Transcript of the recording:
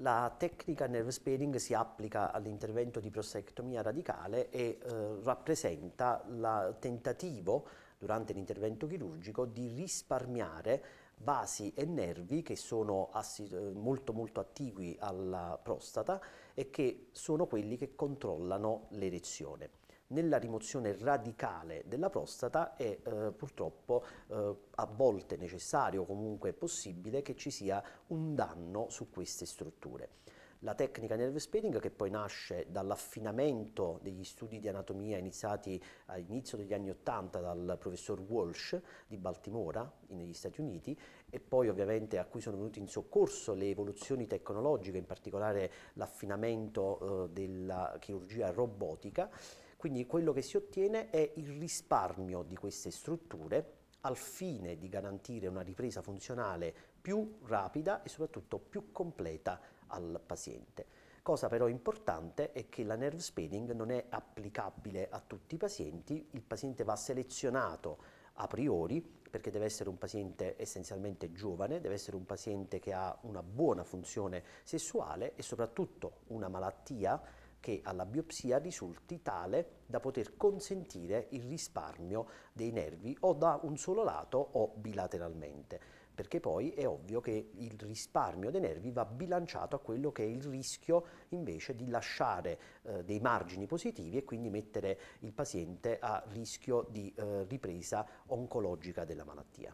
La tecnica nerve sparing si applica all'intervento di prostatectomia radicale e eh, rappresenta il tentativo durante l'intervento chirurgico di risparmiare vasi e nervi che sono eh, molto molto attigui alla prostata e che sono quelli che controllano l'erezione nella rimozione radicale della prostata è eh, purtroppo eh, a volte necessario o comunque possibile che ci sia un danno su queste strutture la tecnica nerve spinning che poi nasce dall'affinamento degli studi di anatomia iniziati all'inizio degli anni Ottanta dal professor Walsh di Baltimora negli Stati Uniti e poi ovviamente a cui sono venuti in soccorso le evoluzioni tecnologiche, in particolare l'affinamento eh, della chirurgia robotica. Quindi quello che si ottiene è il risparmio di queste strutture al fine di garantire una ripresa funzionale più rapida e soprattutto più completa al paziente. Cosa però importante è che la nerve spinning non è applicabile a tutti i pazienti, il paziente va selezionato a priori perché deve essere un paziente essenzialmente giovane, deve essere un paziente che ha una buona funzione sessuale e soprattutto una malattia che alla biopsia risulti tale da poter consentire il risparmio dei nervi o da un solo lato o bilateralmente perché poi è ovvio che il risparmio dei nervi va bilanciato a quello che è il rischio invece di lasciare eh, dei margini positivi e quindi mettere il paziente a rischio di eh, ripresa oncologica della malattia.